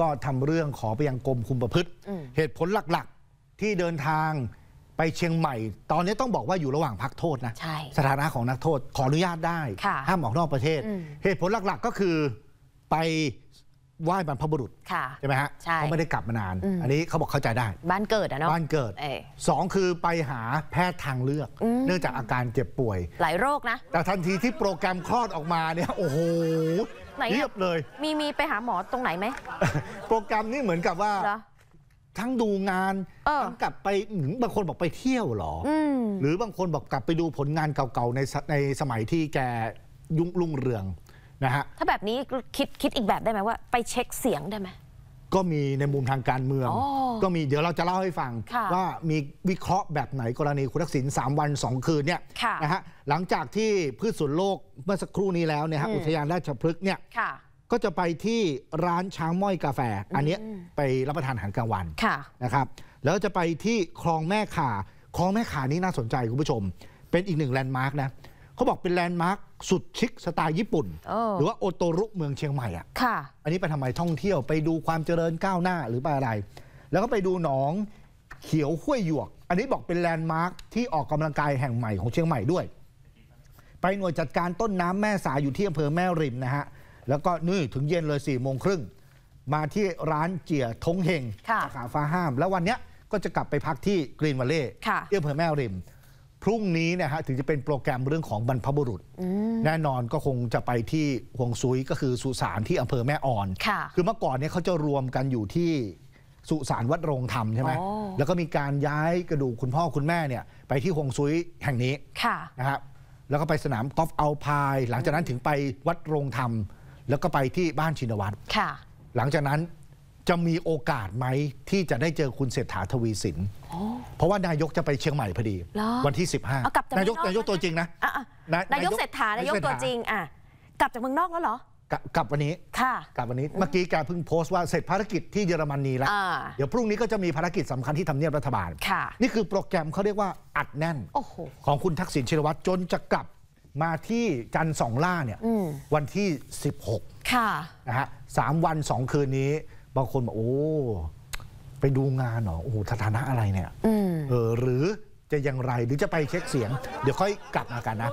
ก็ทำเรื่องขอไปยังกรมคุมประพฤติ เหตุผลหลักๆที่เดินทางไปเชียงใหม่ ตอนนี้ต้องบอกว่าอยู่ระหว่างพักโทษนะ สถานะของนักโทษขออนุญาตได้ ห้ามออกนอกประเทศ เหตุผลหลักๆ ก็คือไปไหว้บรรพบุรุษใช่ไหมฮะเขาไม่ได้กลับมานาน อันนี้เขาบอกเข้าใจได้ บ้านเกิดอะเนาะบ้านเกิดสองคือไปหาแพทย์ทางเลือก เนื่องจากอาการเจ็บป่วยหลายโรคนะแต่ทันทีที่โปรแกรมคลอดออกมาเนี่ยโอ้โหเรียบเลย มีมีไปหาหมอตรงไหนไหมโปรแกรมนี่เหมือนกับว่า ทั้งดูงานทั้งกลับไปบางคนบอกไปเที่ยวหรอหรือบางคนบอกกลับไปดูผลงานเก่าๆในในสมัยที่แกยุ่งรุ่งเรืองนะฮะถ้าแบบนี้คิดคิดอีกแบบได้ไหมว่าไปเช็คเสียงได้ไหมก็มีในมุมทางการเมืองก็มีเดี๋ยวเราจะเล่าให้ฟังว่ามีวิเคราะห์แบบไหนกรณีคุณทักษิณ3วัน 2 คืนเนี่ยนะฮะหลังจากที่พืชสวนโลกเมื่อสักครู่นี้แล้วเนี่ยฮะอุทยานราชพฤกษ์เนี่ยก็จะไปที่ร้านช้างม้อยกาแฟอันนี้ไปรับประทานอาหารกลางวันนะครับแล้วจะไปที่คลองแม่ข่าคลองแม่ข่านี้น่าสนใจคุณผู้ชม เป็นอีกหนึ่งแลนด์มาร์กนะเขาบอกเป็นแลนด์มาร์กสุดชิคสไตล์ญี่ปุ่น หรือว่าโอโตรุเมืองเชียงใหม่อ่ะ อันนี้ไปทำไมท่องเที่ยวไปดูความเจริญก้าวหน้าหรือไปอะไร แล้วก็ไปดูหนอง เขียวห้วยหยวก อันนี้บอกเป็นแลนด์มาร์คที่ออกกำลังกายแห่งใหม่ของเชียงใหม่ด้วย ไปหน่วยจัดการต้นน้ำแม่สายอยู่ที่อำเภอแม่ริมนะฮะแล้วก็นี่ถึงเย็นเลย4ี่โมงครึ่งมาที่ร้านเจี๋ยทงเฮงสาขาฟ้าห้าม แล้ววันนี้ก็จะกลับไปพักที่กรีนวัลเล่ที่อำเภอแม่ริม พรุ่งนี้นะฮะถึงจะเป็นโปรแกรมเรื่องของบรรพบุรุษแน่นอนก็คงจะไปที่ห่วงซุยก็คือสุสานที่อำเภอแม่อ่อน ค่ะ คือเมื่อก่อนเนี่ยเขาจะรวมกันอยู่ที่สุสานวัดโรงธรรมใช่ไหมแล้วก็มีการย้ายกระดูกคุณพ่อคุณแม่เนี่ย ไปที่ห่วงซุยแห่งนี้ ค่ะ นะครับ แล้วก็ไปสนามกอล์ฟเอาพาย หลังจากนั้นถึงไปวัดโรงธรรม แล้วก็ไปที่บ้านชินวัตรค่ะ หลังจากนั้นจะมีโอกาสไหมที่จะได้เจอคุณเศรษฐาทวีสินเพราะว่านายกจะไปเชียงใหม่พอดีวันที่ 15บา15นายกนายกตัวจริงนะ นายกเศรษฐา นายกตัวจริงอ่ะกลับจากเมืองนอกแล้วเหรอ กลับวันนี้ค่ะกลับวันนี้เมื่อกี้แกเพิ่งโพสต์ว่าเสร็จภารกิจที่เยอรมนีแล้ว เดี๋ยวพรุ่งนี้ก็จะมีภารกิจสำคัญที่ทำเนียบรัฐบาลค่ะนี่คือโปรแกรมเขาเรียกว่าอัดแน่นโอ้โหของคุณทักษิณชินวัตรจนจะกลับมาที่จันสองล่าเนี่ยวันที่ 16 ค่ะนะฮะสามวันสองคืนนี้ บางคนบอกโอ้ไปดูงานเหรอโอ้โหสถานะอะไรเนี่ยเออหรือจะยังไรหรือจะไปเช็คเสียง เดี๋ยวค่อยกลับมากันนะ